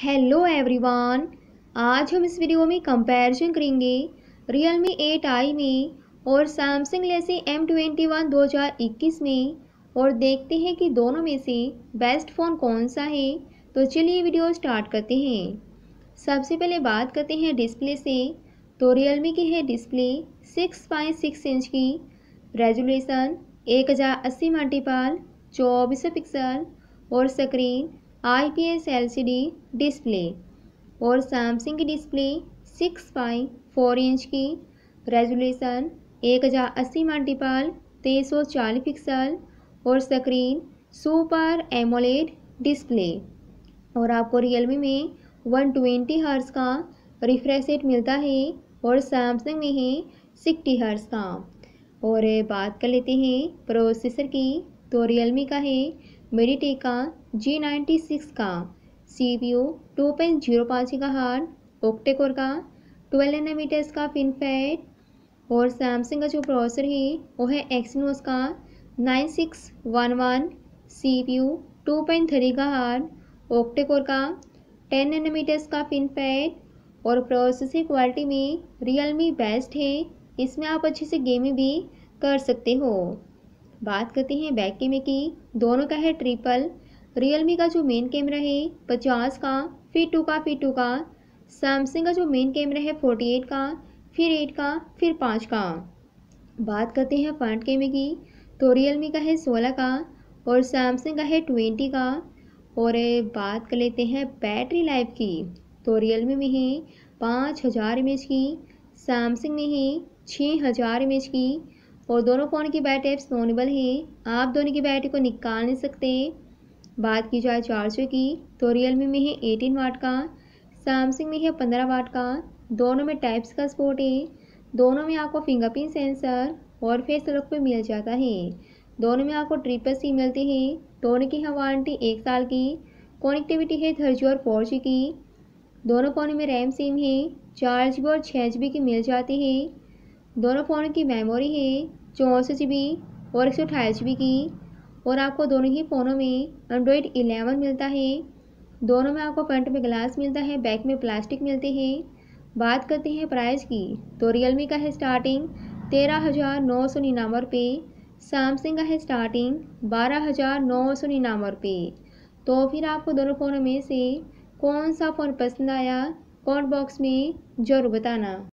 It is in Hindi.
हेलो एवरीवन आज हम इस वीडियो में कंपैरिजन करेंगे रियल मी एट आई में और सैमसंग लेसी एम ट्वेंटी वन दो हज़ार इक्कीस में और देखते हैं कि दोनों में से बेस्ट फ़ोन कौन सा है तो चलिए वीडियो स्टार्ट करते हैं सबसे पहले बात करते हैं डिस्प्ले से तो रियल मी की है display six point six inch की रेजोल्यूशन एक हज़ार अस्सी मल्टीपाल चौबीस पिक्सल और स्क्रीन सी डी डिस्प्ले और सैमसंग की डिस्प्ले सिक्स फोर इंच की रेजोल्यूशन अस्सी मल्टीपल तेईस सौ चालीस पिक्सल और स्क्रीन सुपर एमोलेड डिस्प्ले और आपको रियलमी में वन ट्वेंटी हर्स का रिफ्रेश रेट मिलता है और सैमसंग में है सिक्सटी हर्स का और बात कर लेते हैं प्रोसेसर की तो रियलमी का है मेरी टीका जी नाइन्टी सिक्स का C P U two point zero पाँच का हार ओक्टेकोर का ट्वेल्व एनामीटर्स का फिनफैट और सैमसंग का जो प्रोसेसर है वो है एक्सनोस का nine six one one C P U two point three का हार ओक्टेकोर का टेन एनामीटर्स का फिनफैट और प्रोसेसिंग क्वालिटी में रियलमी बेस्ट है इसमें आप अच्छे से गेमिंग भी कर सकते हो बात करते हैं बैक कैमरे की दोनों का है ट्रिपल रियलमी का जो मेन कैमरा है पचास का फिर टू का फिर टू का सैमसंग का जो मेन कैमरा है फोर्टी एट का फिर एट का फिर पाँच का बात करते हैं फ्रंट कैमरे की तो रियलमी का है सोलह का और सैमसंग का है ट्वेंटी का और बात कर लेते हैं बैटरी लाइफ की तो रियलमी में है पाँच हज़ार एम की सैमसंग में है छः हज़ार एम की और दोनों फोन की बैटरी एप्स नॉनेबल हैं आप दोनों की बैटरी को निकाल नहीं सकते बात की जाए चार्जर की तो रियलमी में है एटीन वाट का सैमसंग में है पंद्रह वाट का दोनों में टाइप्स का स्पोर्ट है दोनों में आपको फिंगरप्रिंट सेंसर और फेस लुक पे मिल जाता है दोनों में आपको ट्रिपल सी मिलती है दोनों की है वारंटी एक साल की कनेक्टिविटी है थर्ड जी और फोर जी की दोनों फोन में रैम सिम है चार जी और छः जी की मिल जाती है दोनों फ़ोन की मेमोरी है चौंसठ जी बी और एक सौ अठाईस जी बी की और आपको दोनों ही फ़ोनों में एंड्रॉयड एलेवन मिलता है दोनों में आपको फ्रंट में ग्लास मिलता है बैक में प्लास्टिक मिलते हैं बात करते हैं प्राइस की तो रियलमी का है स्टार्टिंग तेरह हज़ार नौ सौ निन्यानवे रुपये सैमसंग का है स्टार्टिंग बारह हज़ार नौ सौ निन्यानवे रुपये तो फिर आपको दोनों फ़ोनों में से कौन सा फ़ोन पसंद आया कमेंट बॉक्स में ज़रूर बताना